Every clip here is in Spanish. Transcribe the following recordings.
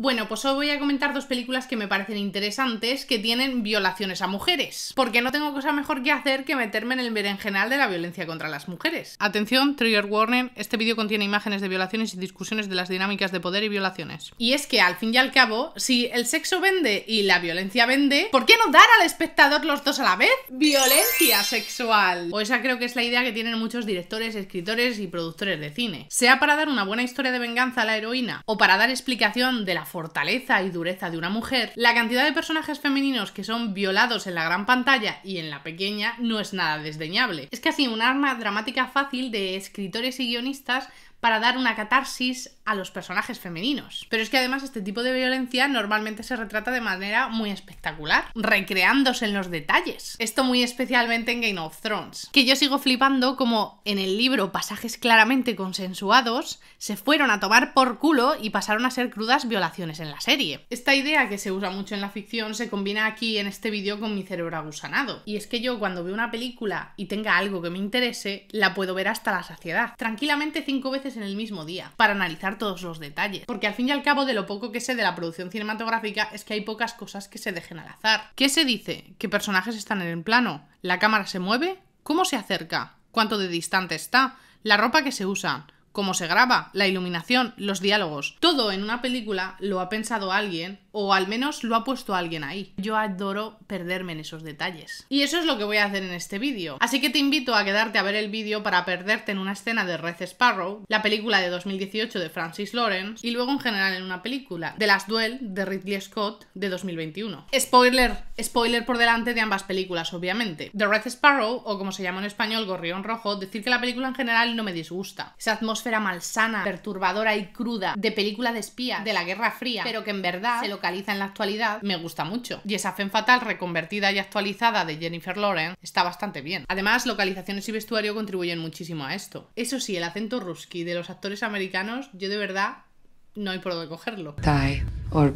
Bueno, pues hoy voy a comentar dos películas que me parecen interesantes que tienen violaciones a mujeres, porque no tengo cosa mejor que hacer que meterme en el berenjenal de la violencia contra las mujeres. Atención, trigger warning, este vídeo contiene imágenes de violaciones y discusiones de las dinámicas de poder y violaciones. Y es que al fin y al cabo, si el sexo vende y la violencia vende, ¿por qué no dar al espectador los dos a la vez? Violencia sexual. O esa creo que es la idea que tienen muchos directores, escritores y productores de cine. Sea para dar una buena historia de venganza a la heroína o para dar explicación de la fortaleza y dureza de una mujer, la cantidad de personajes femeninos que son violados en la gran pantalla y en la pequeña no es nada desdeñable. Es casi un arma dramática fácil de escritores y guionistas para dar una catarsis a los personajes femeninos. Pero es que además este tipo de violencia normalmente se retrata de manera muy espectacular, recreándose en los detalles. Esto muy especialmente en Game of Thrones, que yo sigo flipando como en el libro pasajes claramente consensuados se fueron a tomar por culo y pasaron a ser crudas violaciones en la serie. Esta idea que se usa mucho en la ficción se combina aquí en este vídeo con mi cerebro agusanado. Y es que yo cuando veo una película y tenga algo que me interese, la puedo ver hasta la saciedad. Tranquilamente cinco veces en el mismo día, para analizar todos los detalles. Porque al fin y al cabo, de lo poco que sé de la producción cinematográfica es que hay pocas cosas que se dejen al azar. ¿Qué se dice? ¿Qué personajes están en el plano? ¿La cámara se mueve? ¿Cómo se acerca? ¿Cuánto de distante está? ¿La ropa que se usa? ¿Cómo se graba? ¿La iluminación? ¿Los diálogos? Todo en una película lo ha pensado alguien o al menos lo ha puesto alguien ahí. Yo adoro perderme en esos detalles. Y eso es lo que voy a hacer en este vídeo. Así que te invito a quedarte a ver el vídeo para perderte en una escena de Red Sparrow, la película de 2018 de Francis Lawrence, y luego en general en una película, The las Duel, de Ridley Scott, de 2021. Spoiler, spoiler por delante de ambas películas, obviamente. The Red Sparrow, o como se llama en español, Gorrión Rojo, decir que la película en general no me disgusta. Esa atmósfera malsana, perturbadora y cruda, de película de espía, de la Guerra Fría, pero que en verdad lo localiza en la actualidad me gusta mucho. Y esa Femme Fatal reconvertida y actualizada de Jennifer Lawrence está bastante bien. Además, localizaciones y vestuario contribuyen muchísimo a esto. Eso sí, el acento ruski de los actores americanos, yo de verdad no hay por dónde cogerlo. or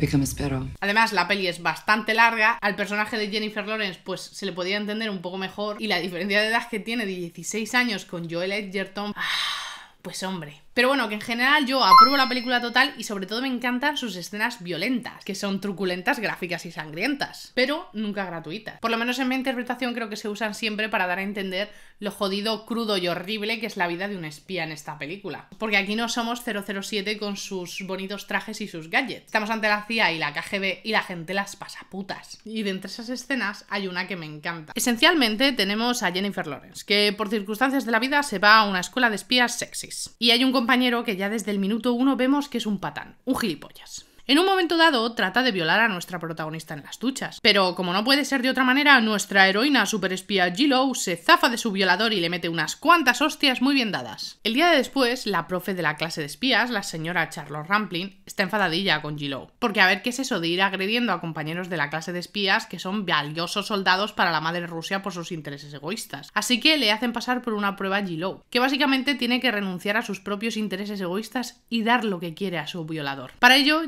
Además, la peli es bastante larga, al personaje de Jennifer Lawrence pues se le podía entender un poco mejor y la diferencia de edad que tiene de 16 años con Joel Edgerton, ah, pues hombre, pero bueno, que en general yo apruebo la película total y sobre todo me encantan sus escenas violentas, que son truculentas, gráficas y sangrientas, pero nunca gratuitas. Por lo menos en mi interpretación creo que se usan siempre para dar a entender lo jodido, crudo y horrible que es la vida de un espía en esta película. Porque aquí no somos 007 con sus bonitos trajes y sus gadgets. Estamos ante la CIA y la KGB y la gente las pasa putas. Y de entre esas escenas hay una que me encanta. Esencialmente tenemos a Jennifer Lawrence, que por circunstancias de la vida se va a una escuela de espías sexys. Y hay un compañero que ya desde el minuto uno vemos que es un patán, un gilipollas. En un momento dado, trata de violar a nuestra protagonista en las duchas. Pero como no puede ser de otra manera, nuestra heroína superespía Gillow se zafa de su violador y le mete unas cuantas hostias muy bien dadas. El día de después, la profe de la clase de espías, la señora Charlotte Rampling, está enfadadilla con Gillow. Porque a ver qué es eso de ir agrediendo a compañeros de la clase de espías que son valiosos soldados para la madre Rusia por sus intereses egoístas. Así que le hacen pasar por una prueba a Gillow, que básicamente tiene que renunciar a sus propios intereses egoístas y dar lo que quiere a su violador. Para ello,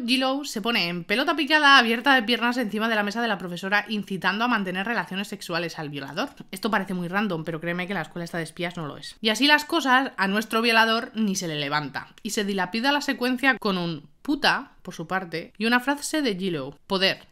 se pone en pelota picada, abierta de piernas encima de la mesa de la profesora, incitando a mantener relaciones sexuales al violador. Esto parece muy random, pero créeme que la escuela está de espías no lo es. Y así las cosas, a nuestro violador ni se le levanta, y se dilapida la secuencia con un puta, por su parte, y una frase de Gillo. poder.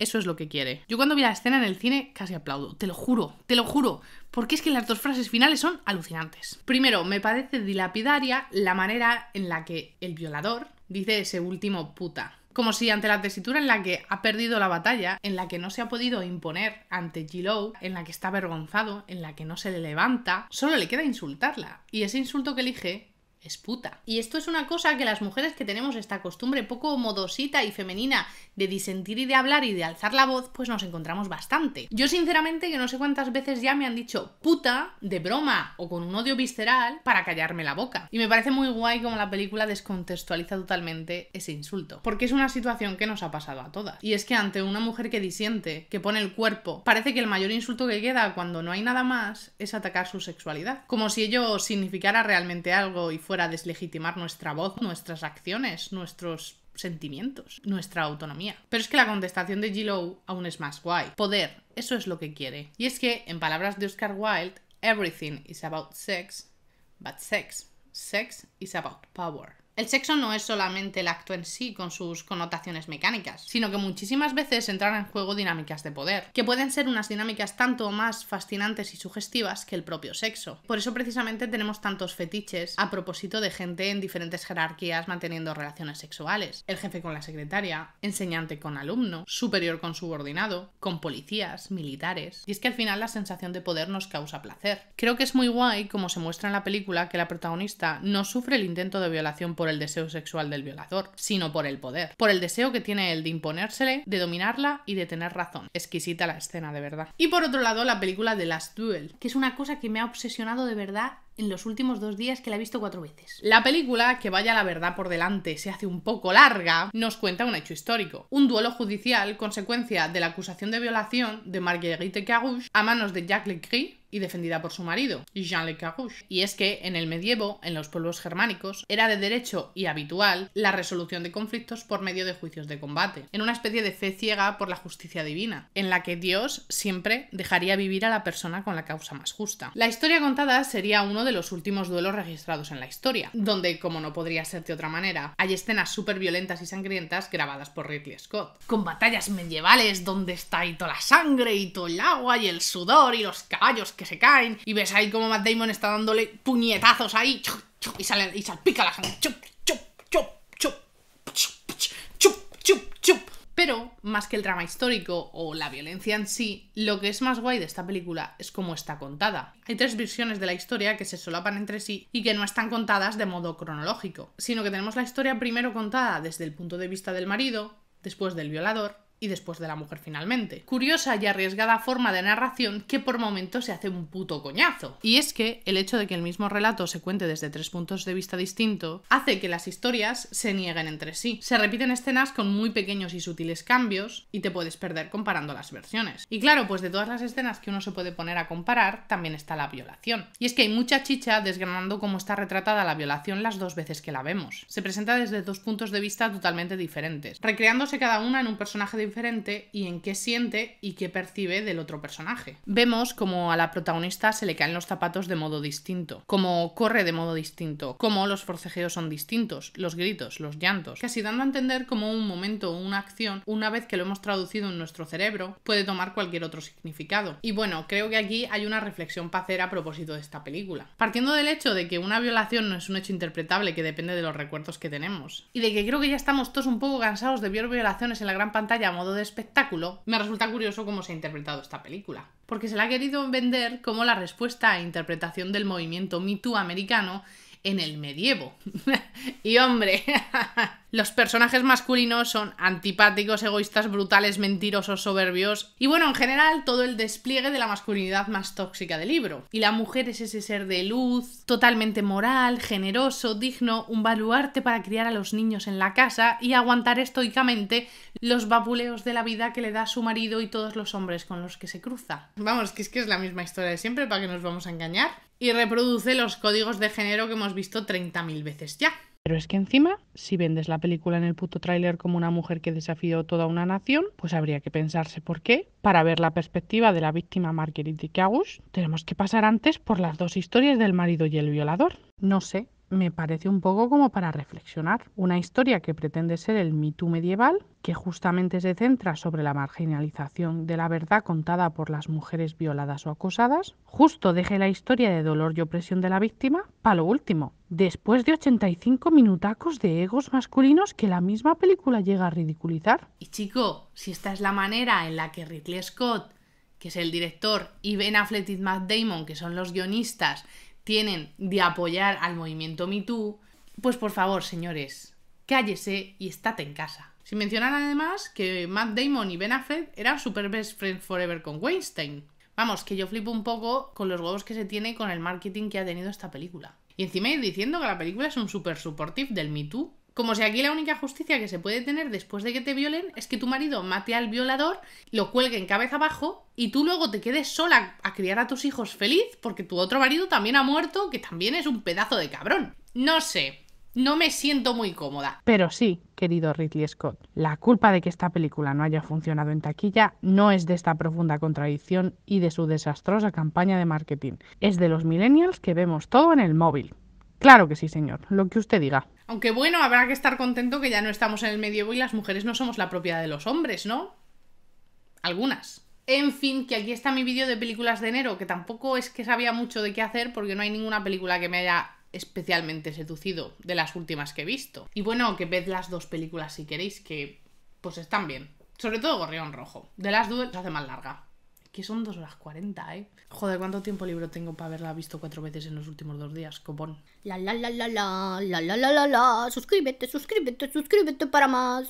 Eso es lo que quiere. Yo cuando vi la escena en el cine casi aplaudo, te lo juro, te lo juro, porque es que las dos frases finales son alucinantes. Primero, me parece dilapidaria la manera en la que el violador dice ese último puta. Como si ante la tesitura en la que ha perdido la batalla, en la que no se ha podido imponer ante Gilou, en la que está avergonzado, en la que no se le levanta, solo le queda insultarla. Y ese insulto que elige es puta. Y esto es una cosa que las mujeres que tenemos esta costumbre poco modosita y femenina de disentir y de hablar y de alzar la voz, pues nos encontramos bastante. Yo sinceramente que no sé cuántas veces ya me han dicho puta de broma o con un odio visceral para callarme la boca. Y me parece muy guay como la película descontextualiza totalmente ese insulto, porque es una situación que nos ha pasado a todas. Y es que ante una mujer que disiente, que pone el cuerpo, parece que el mayor insulto que queda cuando no hay nada más es atacar su sexualidad, como si ello significara realmente algo y fuera para deslegitimar nuestra voz, nuestras acciones, nuestros sentimientos, nuestra autonomía. Pero es que la contestación de Gillow aún es más guay. Poder, eso es lo que quiere. Y es que, en palabras de Oscar Wilde, everything is about sex, but sex, sex is about power. El sexo no es solamente el acto en sí con sus connotaciones mecánicas, sino que muchísimas veces entran en juego dinámicas de poder, que pueden ser unas dinámicas tanto más fascinantes y sugestivas que el propio sexo. Por eso precisamente tenemos tantos fetiches a propósito de gente en diferentes jerarquías manteniendo relaciones sexuales. El jefe con la secretaria, enseñante con alumno, superior con subordinado, con policías, militares. Y es que al final la sensación de poder nos causa placer. Creo que es muy guay, como se muestra en la película, que la protagonista no sufre el intento de violación por el deseo sexual del violador, sino por el poder, por el deseo que tiene él de imponérsele, de dominarla y de tener razón. Exquisita la escena, de verdad. Y por otro lado, la película The Last Duel, que es una cosa que me ha obsesionado de verdad en los últimos dos días que la he visto cuatro veces. La película, que vaya la verdad por delante, se hace un poco larga, nos cuenta un hecho histórico. Un duelo judicial consecuencia de la acusación de violación de Marguerite Carouche a manos de Jacques Lecry y defendida por su marido, Jean Le Carrouge. Y es que en el medievo, en los pueblos germánicos, era de derecho y habitual la resolución de conflictos por medio de juicios de combate, en una especie de fe ciega por la justicia divina, en la que Dios siempre dejaría vivir a la persona con la causa más justa. La historia contada sería uno de los últimos duelos registrados en la historia, donde, como no podría ser de otra manera, hay escenas súper violentas y sangrientas grabadas por Ridley Scott. Con batallas medievales donde está ahí toda la sangre y todo el agua y el sudor y los caballos que se caen, y ves ahí como Matt Damon está dándole puñetazos ahí, y, salen, y salpica la sangre. Pero, más que el drama histórico o la violencia en sí, lo que es más guay de esta película es cómo está contada. Hay tres versiones de la historia que se solapan entre sí y que no están contadas de modo cronológico, sino que tenemos la historia primero contada desde el punto de vista del marido, después del violador, y después de la mujer finalmente. Curiosa y arriesgada forma de narración que por momentos se hace un puto coñazo. Y es que el hecho de que el mismo relato se cuente desde tres puntos de vista distintos hace que las historias se nieguen entre sí. Se repiten escenas con muy pequeños y sutiles cambios y te puedes perder comparando las versiones. Y claro, pues de todas las escenas que uno se puede poner a comparar también está la violación. Y es que hay mucha chicha desgranando cómo está retratada la violación las dos veces que la vemos. Se presenta desde dos puntos de vista totalmente diferentes, recreándose cada una en un personaje de diferente y en qué siente y qué percibe del otro personaje. Vemos como a la protagonista se le caen los zapatos de modo distinto, cómo corre de modo distinto, cómo los forcejeos son distintos, los gritos, los llantos, casi dando a entender cómo un momento o una acción, una vez que lo hemos traducido en nuestro cerebro, puede tomar cualquier otro significado. Y bueno, creo que aquí hay una reflexión hacer a propósito de esta película. Partiendo del hecho de que una violación no es un hecho interpretable que depende de los recuerdos que tenemos, y de que creo que ya estamos todos un poco cansados de ver violaciones en la gran pantalla modo de espectáculo, me resulta curioso cómo se ha interpretado esta película. Porque se la ha querido vender como la respuesta a e interpretación del movimiento MeToo americano en el medievo. y hombre, los personajes masculinos son antipáticos, egoístas, brutales, mentirosos, soberbios y bueno, en general todo el despliegue de la masculinidad más tóxica del libro. Y la mujer es ese ser de luz, totalmente moral, generoso, digno, un baluarte para criar a los niños en la casa y aguantar estoicamente los babuleos de la vida que le da su marido y todos los hombres con los que se cruza. Vamos, que es que es la misma historia de siempre, para que nos vamos a engañar y reproduce los códigos de género que hemos visto 30.000 veces ya. Pero es que encima, si vendes la película en el puto tráiler como una mujer que desafió toda una nación, pues habría que pensarse por qué, para ver la perspectiva de la víctima Marguerite Cagus, tenemos que pasar antes por las dos historias del marido y el violador. No sé, me parece un poco como para reflexionar. Una historia que pretende ser el mito medieval, que justamente se centra sobre la marginalización de la verdad contada por las mujeres violadas o acosadas, justo deje la historia de dolor y opresión de la víctima para lo último. Después de 85 minutacos de egos masculinos que la misma película llega a ridiculizar. Y chico, si esta es la manera en la que Ridley Scott, que es el director, y Ben Affleck y Matt Damon, que son los guionistas, tienen de apoyar al movimiento MeToo, pues por favor, señores, cállese y estate en casa. Sin mencionar además que Matt Damon y Ben Affleck eran super best friends forever con Weinstein. Vamos, que yo flipo un poco con los huevos que se tiene con el marketing que ha tenido esta película. Y encima ir diciendo que la película es un super supportive del MeToo. Como si aquí la única justicia que se puede tener después de que te violen es que tu marido mate al violador, lo cuelgue en cabeza abajo y tú luego te quedes sola a criar a tus hijos feliz porque tu otro marido también ha muerto, que también es un pedazo de cabrón. No sé, no me siento muy cómoda. Pero sí, querido Ridley Scott, la culpa de que esta película no haya funcionado en taquilla no es de esta profunda contradicción y de su desastrosa campaña de marketing, es de los millennials que vemos todo en el móvil. Claro que sí, señor, lo que usted diga. Aunque bueno, habrá que estar contento que ya no estamos en el medievo y las mujeres no somos la propiedad de los hombres, ¿no? Algunas. En fin, que aquí está mi vídeo de películas de enero, que tampoco es que sabía mucho de qué hacer porque no hay ninguna película que me haya especialmente seducido de las últimas que he visto. Y bueno, que ved las dos películas si queréis, que pues están bien. Sobre todo Gorrión Rojo. De las dos se hace más larga que son 2 horas 40, ¿eh? Joder, ¿cuánto tiempo libro tengo para haberla visto cuatro veces en los últimos dos días? Copón. La la la la la, la la la la la, suscríbete, suscríbete, suscríbete para más.